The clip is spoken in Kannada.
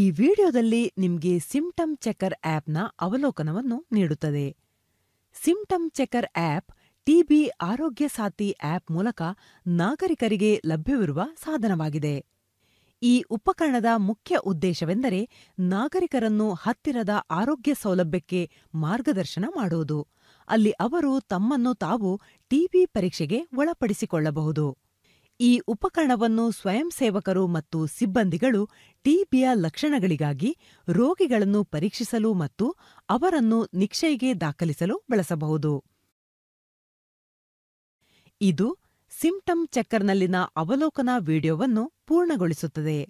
ಈ ವಿಡಿಯೋದಲ್ಲಿ ನಿಮಗೆ ಸಿಮ್ಟಮ್ ಚೆಕರ್ ಆಪ್ನ ಅವಲೋಕನವನ್ನು ನೀಡುತ್ತದೆ ಸಿಂಟಮ್ ಚೆಕರ್ ಆ್ಯಪ್ ಟಿಬಿ ಆರೋಗ್ಯ ಸಾಥಿ ಆಪ್ ಮೂಲಕ ನಾಗರಿಕರಿಗೆ ಲಭ್ಯವಿರುವ ಸಾಧನವಾಗಿದೆ ಈ ಉಪಕರಣದ ಮುಖ್ಯ ಉದ್ದೇಶವೆಂದರೆ ನಾಗರಿಕರನ್ನು ಹತ್ತಿರದ ಆರೋಗ್ಯ ಸೌಲಭ್ಯಕ್ಕೆ ಮಾರ್ಗದರ್ಶನ ಮಾಡುವುದು ಅಲ್ಲಿ ಅವರು ತಮ್ಮನ್ನು ತಾವು ಟಿಬಿ ಪರೀಕ್ಷೆಗೆ ಒಳಪಡಿಸಿಕೊಳ್ಳಬಹುದು ಈ ಉಪಕರಣವನ್ನು ಸ್ವಯಂ ಸೇವಕರು ಮತ್ತು ಸಿಬ್ಬಂದಿಗಳು ಟಿಬಿಯ ಲಕ್ಷಣಗಳಿಗಾಗಿ ರೋಗಿಗಳನ್ನು ಪರೀಕ್ಷಿಸಲು ಮತ್ತು ಅವರನ್ನು ನಿಕ್ಷೆಗೆ ದಾಖಲಿಸಲು ಬಳಸಬಹುದು ಇದು ಸಿಂಪ್ಟಮ್ ಚೆಕ್ಕರ್ನಲ್ಲಿನ ಅವಲೋಕನ ವಿಡಿಯೋವನ್ನು ಪೂರ್ಣಗೊಳಿಸುತ್ತದೆ